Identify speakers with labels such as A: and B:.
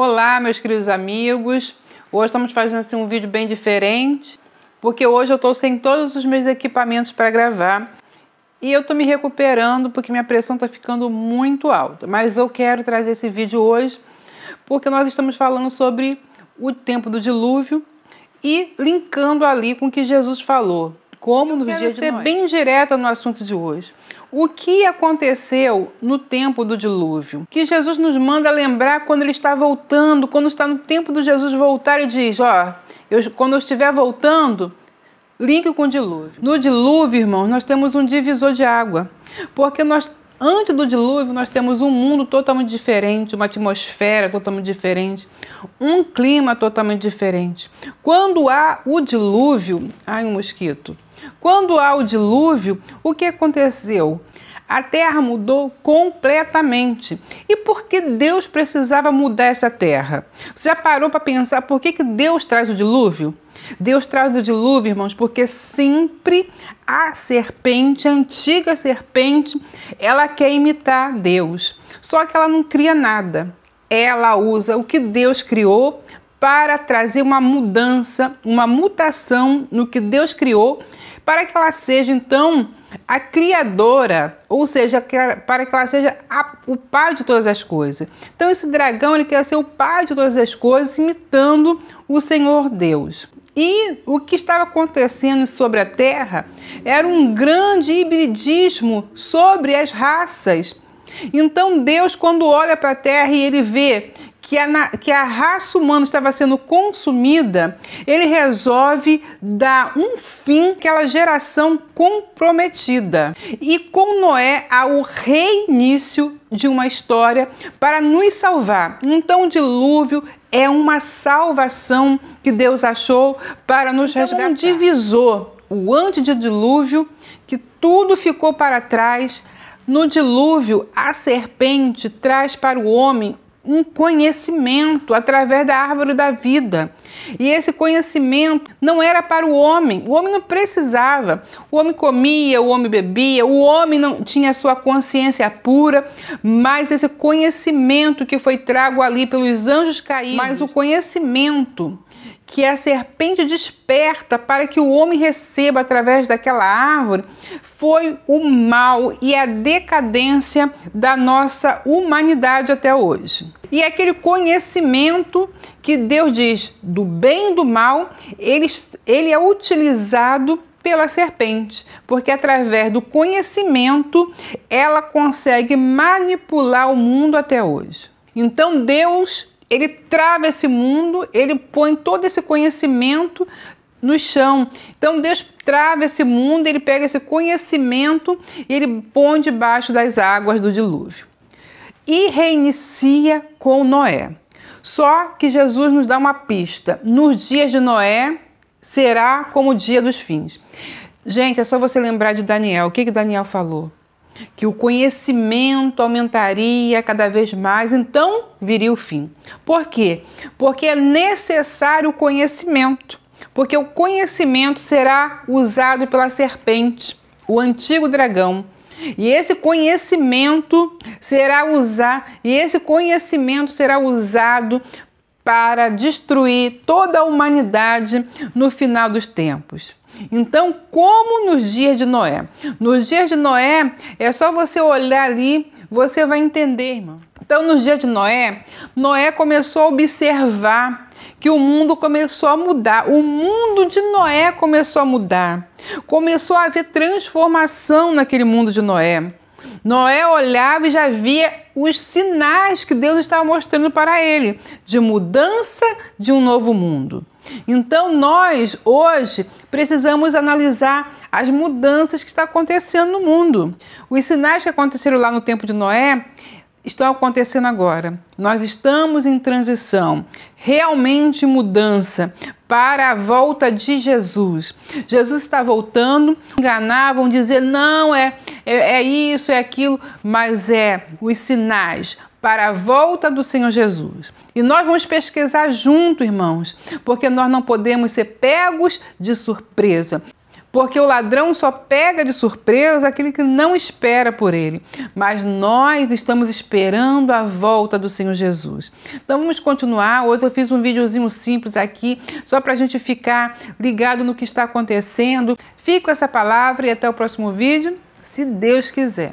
A: Olá, meus queridos amigos. Hoje estamos fazendo assim, um vídeo bem diferente, porque hoje eu estou sem todos os meus equipamentos para gravar e eu estou me recuperando porque minha pressão está ficando muito alta. Mas eu quero trazer esse vídeo hoje porque nós estamos falando sobre o tempo do dilúvio e linkando ali com o que Jesus falou. Como no dia de ser bem direta no assunto de hoje. O que aconteceu no tempo do dilúvio? Que Jesus nos manda lembrar quando ele está voltando, quando está no tempo do Jesus voltar e diz: Ó, eu, quando eu estiver voltando, linke com o dilúvio. No dilúvio, irmãos, nós temos um divisor de água, porque nós Antes do dilúvio, nós temos um mundo totalmente diferente, uma atmosfera totalmente diferente, um clima totalmente diferente. Quando há o dilúvio, ai um mosquito. Quando há o dilúvio, o que aconteceu? A terra mudou completamente. E por que Deus precisava mudar essa terra? Você já parou para pensar por que, que Deus traz o dilúvio? Deus traz o dilúvio, irmãos, porque sempre a serpente, a antiga serpente, ela quer imitar Deus. Só que ela não cria nada. Ela usa o que Deus criou para trazer uma mudança, uma mutação no que Deus criou para que ela seja então a criadora, ou seja, para que ela seja a, o pai de todas as coisas. Então esse dragão ele quer ser o pai de todas as coisas, imitando o Senhor Deus. E o que estava acontecendo sobre a Terra era um grande hibridismo sobre as raças. Então Deus, quando olha para a Terra e ele vê que a, que a raça humana estava sendo consumida, ele resolve dar um fim àquela geração comprometida. E com Noé há o reinício de uma história para nos salvar. Então, o dilúvio é uma salvação que Deus achou para nos então, resgatar. Um divisor, o antes dilúvio, que tudo ficou para trás. No dilúvio, a serpente traz para o homem um conhecimento através da árvore da vida. E esse conhecimento não era para o homem. O homem não precisava. O homem comia, o homem bebia, o homem não tinha sua consciência pura, mas esse conhecimento que foi trago ali pelos anjos caídos, mas o conhecimento que é a serpente desperta para que o homem receba através daquela árvore foi o mal e a decadência da nossa humanidade até hoje. E é aquele conhecimento que Deus diz do bem e do mal, ele, ele é utilizado pela serpente, porque através do conhecimento ela consegue manipular o mundo até hoje. Então Deus ele trava esse mundo, ele põe todo esse conhecimento no chão. Então Deus trava esse mundo, ele pega esse conhecimento e ele põe debaixo das águas do dilúvio. E reinicia com Noé. Só que Jesus nos dá uma pista. Nos dias de Noé será como o dia dos fins. Gente, é só você lembrar de Daniel. O que, que Daniel falou? que o conhecimento aumentaria cada vez mais, então viria o fim. Por quê? Porque é necessário o conhecimento, porque o conhecimento será usado pela serpente, o antigo dragão. E esse conhecimento será usar, e esse conhecimento será usado para destruir toda a humanidade no final dos tempos. Então, como nos dias de Noé? Nos dias de Noé, é só você olhar ali, você vai entender, irmão. Então, nos dias de Noé, Noé começou a observar que o mundo começou a mudar. O mundo de Noé começou a mudar. Começou a haver transformação naquele mundo de Noé. Noé olhava e já via os sinais que Deus estava mostrando para ele de mudança de um novo mundo. Então, nós hoje precisamos analisar as mudanças que estão acontecendo no mundo. Os sinais que aconteceram lá no tempo de Noé estão acontecendo agora. Nós estamos em transição, realmente mudança para a volta de Jesus. Jesus está voltando, enganavam, dizer não é é, é isso, é aquilo, mas é os sinais para a volta do Senhor Jesus. E nós vamos pesquisar junto, irmãos, porque nós não podemos ser pegos de surpresa. Porque o ladrão só pega de surpresa aquele que não espera por ele. Mas nós estamos esperando a volta do Senhor Jesus. Então vamos continuar. Hoje eu fiz um videozinho simples aqui, só para a gente ficar ligado no que está acontecendo. Fico essa palavra e até o próximo vídeo se Deus quiser.